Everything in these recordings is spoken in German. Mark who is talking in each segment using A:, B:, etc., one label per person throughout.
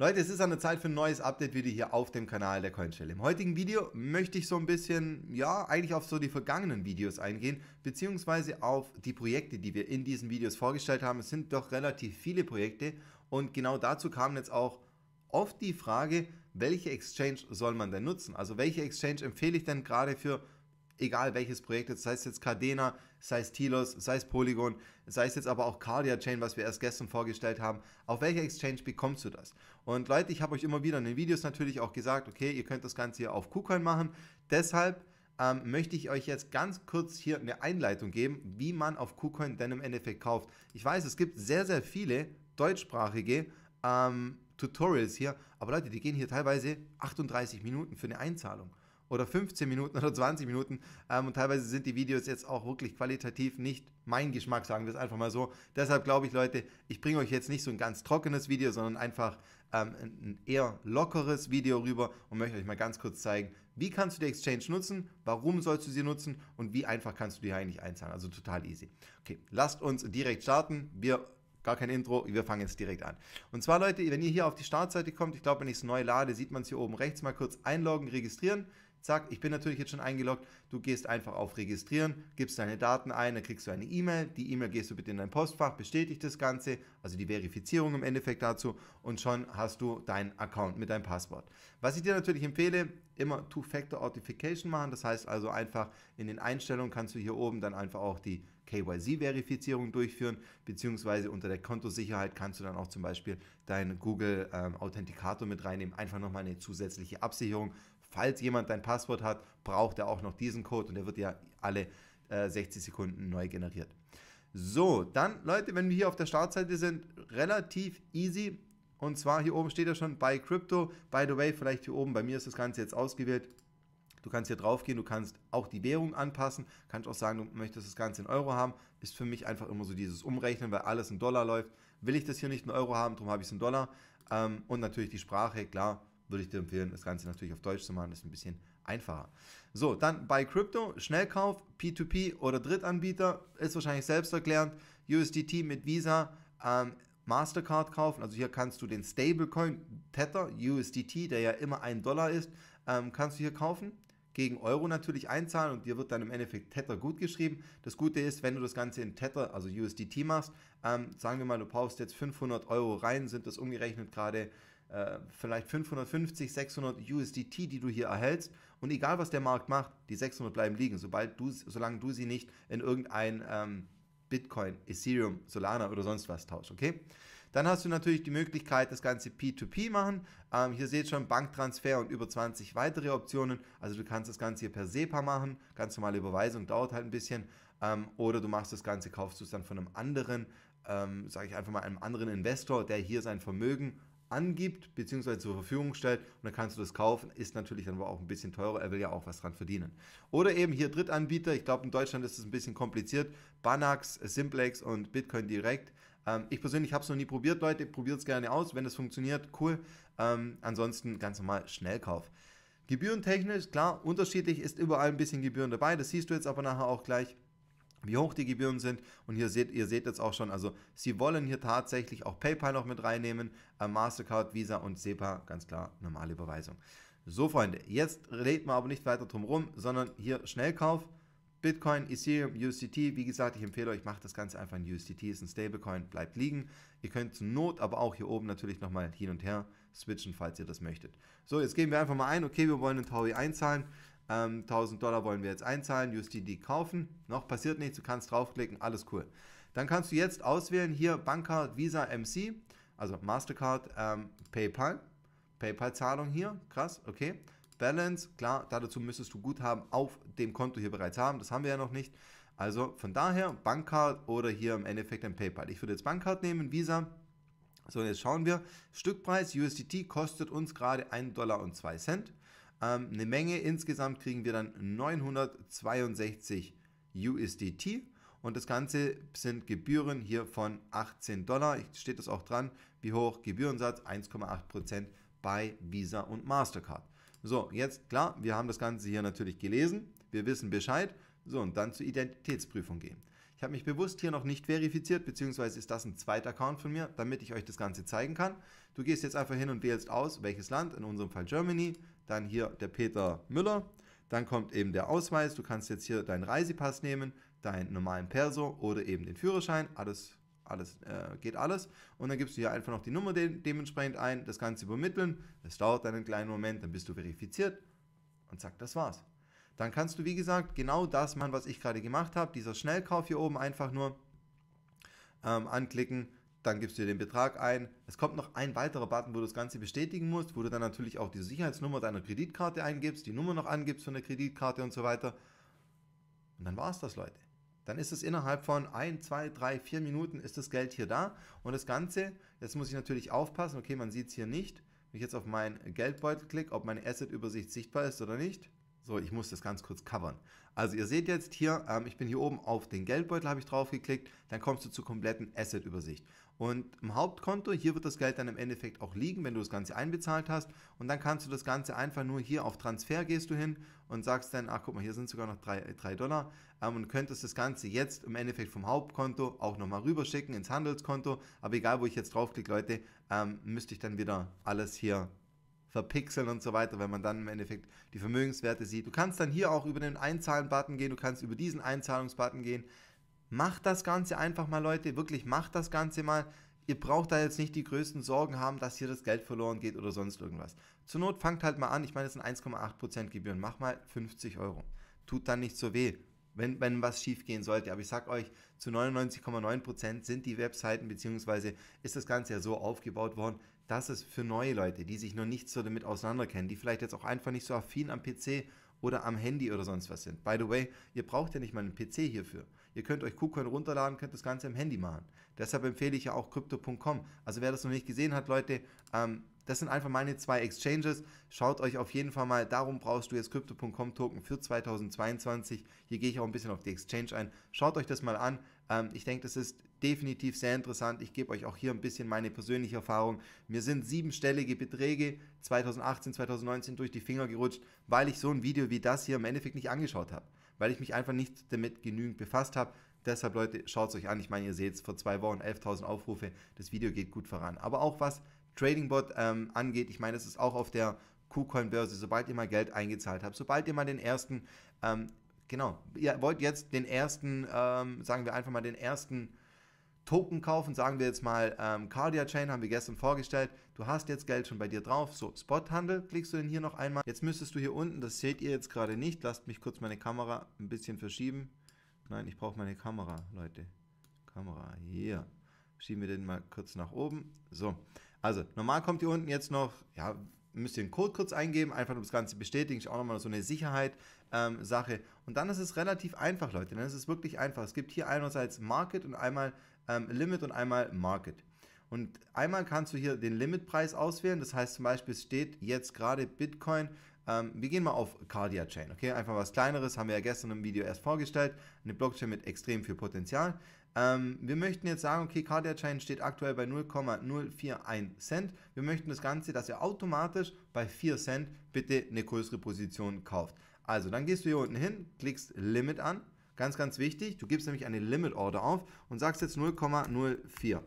A: Leute, es ist an der Zeit für ein neues Update-Video hier auf dem Kanal der CoinShell. Im heutigen Video möchte ich so ein bisschen, ja, eigentlich auf so die vergangenen Videos eingehen, beziehungsweise auf die Projekte, die wir in diesen Videos vorgestellt haben. Es sind doch relativ viele Projekte und genau dazu kam jetzt auch oft die Frage, welche Exchange soll man denn nutzen? Also welche Exchange empfehle ich denn gerade für egal welches Projekt, sei es jetzt Cardena, sei es Tilos, sei es Polygon, sei es jetzt aber auch Cardia Chain, was wir erst gestern vorgestellt haben, auf welcher Exchange bekommst du das? Und Leute, ich habe euch immer wieder in den Videos natürlich auch gesagt, okay, ihr könnt das Ganze hier auf KuCoin machen. Deshalb ähm, möchte ich euch jetzt ganz kurz hier eine Einleitung geben, wie man auf KuCoin denn im Endeffekt kauft. Ich weiß, es gibt sehr, sehr viele deutschsprachige ähm, Tutorials hier, aber Leute, die gehen hier teilweise 38 Minuten für eine Einzahlung oder 15 Minuten oder 20 Minuten. Ähm, und teilweise sind die Videos jetzt auch wirklich qualitativ nicht mein Geschmack, sagen wir es einfach mal so. Deshalb glaube ich, Leute, ich bringe euch jetzt nicht so ein ganz trockenes Video, sondern einfach ähm, ein eher lockeres Video rüber und möchte euch mal ganz kurz zeigen, wie kannst du die Exchange nutzen, warum sollst du sie nutzen und wie einfach kannst du die eigentlich einzahlen. Also total easy. Okay, lasst uns direkt starten. Wir gar kein Intro, wir fangen jetzt direkt an. Und zwar Leute, wenn ihr hier auf die Startseite kommt, ich glaube, wenn ich es neu lade, sieht man es hier oben rechts mal kurz einloggen, registrieren. Zack, ich bin natürlich jetzt schon eingeloggt. Du gehst einfach auf Registrieren, gibst deine Daten ein, dann kriegst du eine E-Mail. Die E-Mail gehst du bitte in dein Postfach, bestätigt das Ganze, also die Verifizierung im Endeffekt dazu und schon hast du deinen Account mit deinem Passwort. Was ich dir natürlich empfehle, immer Two-Factor Authentication machen. Das heißt also einfach in den Einstellungen kannst du hier oben dann einfach auch die KYC-Verifizierung durchführen, beziehungsweise unter der Kontosicherheit kannst du dann auch zum Beispiel deinen Google ähm, Authentikator mit reinnehmen. Einfach nochmal eine zusätzliche Absicherung falls jemand dein Passwort hat, braucht er auch noch diesen Code und der wird ja alle äh, 60 Sekunden neu generiert. So, dann Leute, wenn wir hier auf der Startseite sind, relativ easy. Und zwar hier oben steht ja schon bei Crypto. By the way, vielleicht hier oben, bei mir ist das Ganze jetzt ausgewählt. Du kannst hier drauf gehen, du kannst auch die Währung anpassen, kannst auch sagen, du möchtest das Ganze in Euro haben. Ist für mich einfach immer so dieses Umrechnen, weil alles in Dollar läuft. Will ich das hier nicht in Euro haben, darum habe ich es in Dollar. Ähm, und natürlich die Sprache, klar, würde ich dir empfehlen, das Ganze natürlich auf Deutsch zu machen, ist ein bisschen einfacher. So, dann bei Crypto, Schnellkauf, P2P oder Drittanbieter, ist wahrscheinlich selbsterklärend, USDT mit Visa, ähm, Mastercard kaufen, also hier kannst du den Stablecoin Tether, USDT, der ja immer ein Dollar ist, ähm, kannst du hier kaufen gegen Euro natürlich einzahlen und dir wird dann im Endeffekt Tether gut geschrieben. Das Gute ist, wenn du das Ganze in Tether, also USDT machst, ähm, sagen wir mal, du brauchst jetzt 500 Euro rein, sind das umgerechnet gerade äh, vielleicht 550, 600 USDT, die du hier erhältst. Und egal, was der Markt macht, die 600 bleiben liegen, sobald du, solange du sie nicht in irgendein ähm, Bitcoin, Ethereum, Solana oder sonst was tauscht, okay? Dann hast du natürlich die Möglichkeit, das Ganze P2P machen. Ähm, hier seht ihr schon Banktransfer und über 20 weitere Optionen. Also du kannst das Ganze hier per SEPA machen, ganz normale Überweisung, dauert halt ein bisschen. Ähm, oder du machst das Ganze, kaufst du es dann von einem anderen, ähm, sage ich einfach mal, einem anderen Investor, der hier sein Vermögen angibt bzw. zur Verfügung stellt und dann kannst du das kaufen, ist natürlich dann aber auch ein bisschen teurer, er will ja auch was dran verdienen. Oder eben hier Drittanbieter, ich glaube in Deutschland ist es ein bisschen kompliziert, Banax, Simplex und Bitcoin Direkt. Ähm, ich persönlich habe es noch nie probiert, Leute, probiert es gerne aus, wenn es funktioniert, cool. Ähm, ansonsten ganz normal Schnellkauf. Gebührentechnisch, klar, unterschiedlich ist überall ein bisschen Gebühren dabei, das siehst du jetzt aber nachher auch gleich wie hoch die Gebühren sind. Und hier seht ihr seht jetzt auch schon, also sie wollen hier tatsächlich auch PayPal noch mit reinnehmen, äh, Mastercard, Visa und SEPA, ganz klar normale Überweisung. So Freunde, jetzt reden wir aber nicht weiter drum rum, sondern hier Schnellkauf. Bitcoin, Ethereum, USDT, wie gesagt, ich empfehle euch, macht das Ganze einfach in USDT, ist ein Stablecoin, bleibt liegen. Ihr könnt zur Not aber auch hier oben natürlich nochmal hin und her switchen, falls ihr das möchtet. So, jetzt geben wir einfach mal ein, okay, wir wollen den Taui einzahlen ähm, 1000 Dollar wollen wir jetzt einzahlen, USDD kaufen, noch passiert nichts, du kannst draufklicken, alles cool. Dann kannst du jetzt auswählen, hier Bankcard, Visa, MC, also Mastercard, ähm, PayPal, PayPal-Zahlung hier, krass, okay. Balance, klar, dazu müsstest du Guthaben auf dem Konto hier bereits haben, das haben wir ja noch nicht. Also von daher Bankcard oder hier im Endeffekt ein PayPal. Ich würde jetzt Bankcard nehmen, Visa. So, jetzt schauen wir. Stückpreis USDT kostet uns gerade 1 Dollar und 2 Cent ähm, eine Menge. Insgesamt kriegen wir dann 962 USDT. Und das Ganze sind Gebühren hier von 18 Dollar. Steht das auch dran, wie hoch Gebührensatz 1,8% bei Visa und Mastercard. So, jetzt klar, wir haben das Ganze hier natürlich gelesen. Wir wissen Bescheid. So, und dann zur Identitätsprüfung gehen. Ich habe mich bewusst hier noch nicht verifiziert, beziehungsweise ist das ein zweiter Account von mir, damit ich euch das Ganze zeigen kann. Du gehst jetzt einfach hin und wählst aus, welches Land, in unserem Fall Germany dann hier der Peter Müller, dann kommt eben der Ausweis, du kannst jetzt hier deinen Reisepass nehmen, deinen normalen Perso oder eben den Führerschein, alles, alles äh, geht alles. Und dann gibst du hier einfach noch die Nummer de dementsprechend ein, das Ganze übermitteln, das dauert dann einen kleinen Moment, dann bist du verifiziert und zack, das war's. Dann kannst du, wie gesagt, genau das machen, was ich gerade gemacht habe, dieser Schnellkauf hier oben einfach nur ähm, anklicken, dann gibst du dir den Betrag ein. Es kommt noch ein weiterer Button, wo du das Ganze bestätigen musst, wo du dann natürlich auch die Sicherheitsnummer deiner Kreditkarte eingibst, die Nummer noch angibst von der Kreditkarte und so weiter. Und dann war es das, Leute. Dann ist es innerhalb von 1, 2, 3, 4 Minuten ist das Geld hier da. Und das Ganze, jetzt muss ich natürlich aufpassen, okay, man sieht es hier nicht. Wenn ich jetzt auf meinen Geldbeutel klicke, ob meine Asset-Übersicht sichtbar ist oder nicht. So, ich muss das ganz kurz covern. Also ihr seht jetzt hier, ähm, ich bin hier oben auf den Geldbeutel, habe ich drauf geklickt, dann kommst du zur kompletten Asset-Übersicht. Und im Hauptkonto, hier wird das Geld dann im Endeffekt auch liegen, wenn du das Ganze einbezahlt hast. Und dann kannst du das Ganze einfach nur hier auf Transfer gehst du hin und sagst dann, ach guck mal, hier sind sogar noch 3, Dollar. Ähm, und könntest das Ganze jetzt im Endeffekt vom Hauptkonto auch nochmal rüberschicken ins Handelskonto. Aber egal, wo ich jetzt draufklicke, Leute, ähm, müsste ich dann wieder alles hier verpixeln und so weiter, wenn man dann im Endeffekt die Vermögenswerte sieht. Du kannst dann hier auch über den Einzahlen-Button gehen, du kannst über diesen Einzahlungs-Button gehen. Macht das Ganze einfach mal, Leute. Wirklich, macht das Ganze mal. Ihr braucht da jetzt nicht die größten Sorgen haben, dass hier das Geld verloren geht oder sonst irgendwas. Zur Not fangt halt mal an. Ich meine, das sind 1,8% Gebühren. Macht mal 50 Euro. Tut dann nicht so weh, wenn, wenn was schief gehen sollte. Aber ich sag euch, zu 99,9% sind die Webseiten bzw. ist das Ganze ja so aufgebaut worden, dass es für neue Leute, die sich noch nicht so damit auseinanderkennen, die vielleicht jetzt auch einfach nicht so affin am PC oder am Handy oder sonst was sind. By the way, ihr braucht ja nicht mal einen PC hierfür. Ihr könnt euch KuCoin runterladen, könnt das Ganze am Handy machen. Deshalb empfehle ich ja auch Crypto.com. Also wer das noch nicht gesehen hat, Leute, ähm, das sind einfach meine zwei Exchanges. Schaut euch auf jeden Fall mal, darum brauchst du jetzt Crypto.com Token für 2022. Hier gehe ich auch ein bisschen auf die Exchange ein. Schaut euch das mal an. Ähm, ich denke, das ist definitiv sehr interessant. Ich gebe euch auch hier ein bisschen meine persönliche Erfahrung. Mir sind siebenstellige Beträge 2018, 2019 durch die Finger gerutscht, weil ich so ein Video wie das hier im Endeffekt nicht angeschaut habe, weil ich mich einfach nicht damit genügend befasst habe. Deshalb Leute, schaut es euch an. Ich meine, ihr seht es vor zwei Wochen 11.000 Aufrufe. Das Video geht gut voran. Aber auch was TradingBot ähm, angeht, ich meine, es ist auch auf der KuCoin-Börse, sobald ihr mal Geld eingezahlt habt, sobald ihr mal den ersten, ähm, genau, ihr wollt jetzt den ersten, ähm, sagen wir einfach mal den ersten Token kaufen, sagen wir jetzt mal ähm, Cardia Chain, haben wir gestern vorgestellt. Du hast jetzt Geld schon bei dir drauf. So, Spothandel, klickst du denn hier noch einmal. Jetzt müsstest du hier unten, das seht ihr jetzt gerade nicht. Lasst mich kurz meine Kamera ein bisschen verschieben. Nein, ich brauche meine Kamera, Leute. Kamera, hier. Schieben wir den mal kurz nach oben. So, also normal kommt hier unten jetzt noch, ja, müsst ihr den Code kurz eingeben, einfach um das Ganze bestätigen. Ist auch nochmal so eine Sicherheit-Sache. Ähm, und dann ist es relativ einfach, Leute. Dann ist es wirklich einfach. Es gibt hier einerseits Market und einmal ähm, Limit und einmal Market. Und einmal kannst du hier den Limitpreis auswählen. Das heißt zum Beispiel, es steht jetzt gerade Bitcoin. Ähm, wir gehen mal auf Cardia Chain, okay? Einfach was kleineres, haben wir ja gestern im Video erst vorgestellt. Eine Blockchain mit extrem viel Potenzial. Ähm, wir möchten jetzt sagen, okay, Cardia Chain steht aktuell bei 0,041 Cent. Wir möchten das Ganze, dass ihr automatisch bei 4 Cent bitte eine größere Position kauft. Also, dann gehst du hier unten hin, klickst Limit an, Ganz, ganz wichtig, du gibst nämlich eine Limit Order auf und sagst jetzt 0,04.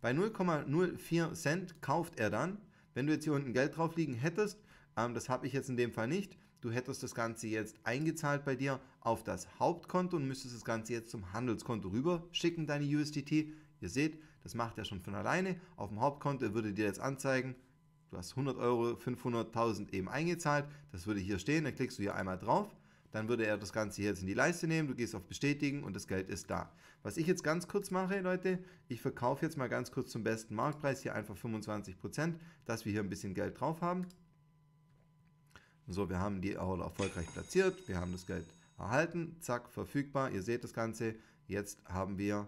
A: Bei 0,04 Cent kauft er dann, wenn du jetzt hier unten Geld drauf liegen hättest, ähm, das habe ich jetzt in dem Fall nicht, du hättest das Ganze jetzt eingezahlt bei dir auf das Hauptkonto und müsstest das Ganze jetzt zum Handelskonto rüber schicken, deine USDT. Ihr seht, das macht er schon von alleine. Auf dem Hauptkonto würde dir jetzt anzeigen, du hast 100 Euro, 500.000 eben eingezahlt. Das würde hier stehen, dann klickst du hier einmal drauf dann würde er das Ganze hier jetzt in die Leiste nehmen, du gehst auf Bestätigen und das Geld ist da. Was ich jetzt ganz kurz mache, Leute, ich verkaufe jetzt mal ganz kurz zum besten Marktpreis hier einfach 25%, dass wir hier ein bisschen Geld drauf haben. So, wir haben die Order erfolgreich platziert, wir haben das Geld erhalten, zack, verfügbar, ihr seht das Ganze, jetzt haben wir,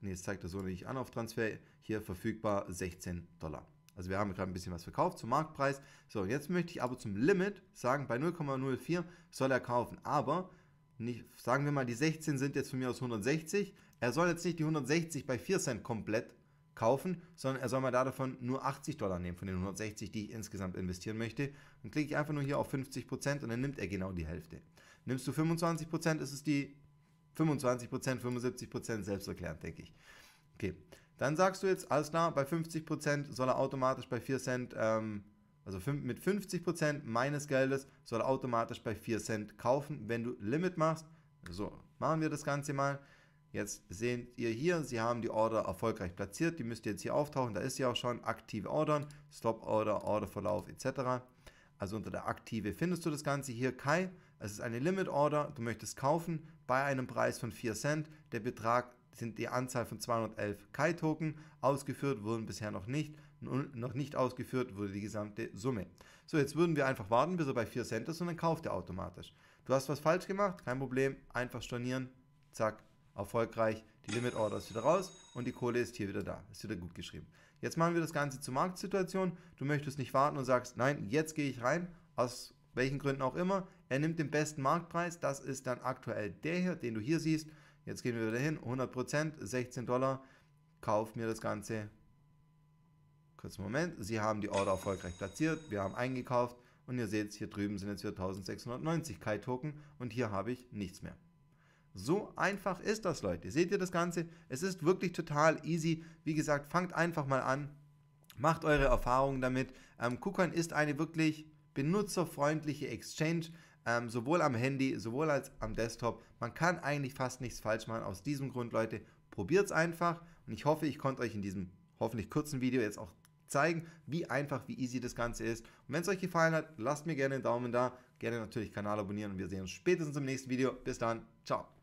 A: ne, es zeigt er so nicht an auf Transfer, hier verfügbar 16 Dollar. Also wir haben gerade ein bisschen was verkauft zum Marktpreis. So, jetzt möchte ich aber zum Limit sagen, bei 0,04 soll er kaufen. Aber nicht, sagen wir mal, die 16 sind jetzt von mir aus 160. Er soll jetzt nicht die 160 bei 4 Cent komplett kaufen, sondern er soll mal davon nur 80 Dollar nehmen von den 160, die ich insgesamt investieren möchte. Dann klicke ich einfach nur hier auf 50% und dann nimmt er genau die Hälfte. Nimmst du 25%, ist es die 25%, 75% selbsterklärend, denke ich. Okay, dann sagst du jetzt, alles klar, bei 50% soll er automatisch bei 4 Cent, ähm, also mit 50% meines Geldes soll er automatisch bei 4 Cent kaufen, wenn du Limit machst. So, machen wir das Ganze mal. Jetzt seht ihr hier, sie haben die Order erfolgreich platziert. Die müsste jetzt hier auftauchen. Da ist sie auch schon. Aktive Ordern, Stop Order, Orderverlauf etc. Also unter der Aktive findest du das Ganze hier. Kai, es ist eine Limit Order. Du möchtest kaufen bei einem Preis von 4 Cent. Der Betrag sind die Anzahl von 211 Kai-Token. Ausgeführt wurden bisher noch nicht. Noch nicht ausgeführt wurde die gesamte Summe. So, jetzt würden wir einfach warten, bis er bei 4 Cent ist und dann kauft er automatisch. Du hast was falsch gemacht, kein Problem. Einfach stornieren. Zack, erfolgreich. Die Limit Order ist wieder raus und die Kohle ist hier wieder da. Ist wieder gut geschrieben. Jetzt machen wir das Ganze zur Marktsituation. Du möchtest nicht warten und sagst, nein, jetzt gehe ich rein. Aus welchen Gründen auch immer. Er nimmt den besten Marktpreis. Das ist dann aktuell der hier, den du hier siehst. Jetzt gehen wir wieder hin, 100%, 16 Dollar, kauf mir das Ganze. Kurzen Moment, Sie haben die Order erfolgreich platziert, wir haben eingekauft und ihr seht, hier drüben sind jetzt wieder 1690 Kai-Token und hier habe ich nichts mehr. So einfach ist das, Leute. Seht ihr das Ganze? Es ist wirklich total easy. Wie gesagt, fangt einfach mal an, macht eure Erfahrungen damit. Ähm, KuCoin ist eine wirklich benutzerfreundliche Exchange. Ähm, sowohl am Handy, sowohl als am Desktop. Man kann eigentlich fast nichts falsch machen. Aus diesem Grund, Leute, probiert es einfach. Und ich hoffe, ich konnte euch in diesem hoffentlich kurzen Video jetzt auch zeigen, wie einfach, wie easy das Ganze ist. Und wenn es euch gefallen hat, lasst mir gerne einen Daumen da, gerne natürlich Kanal abonnieren und wir sehen uns spätestens im nächsten Video. Bis dann, ciao.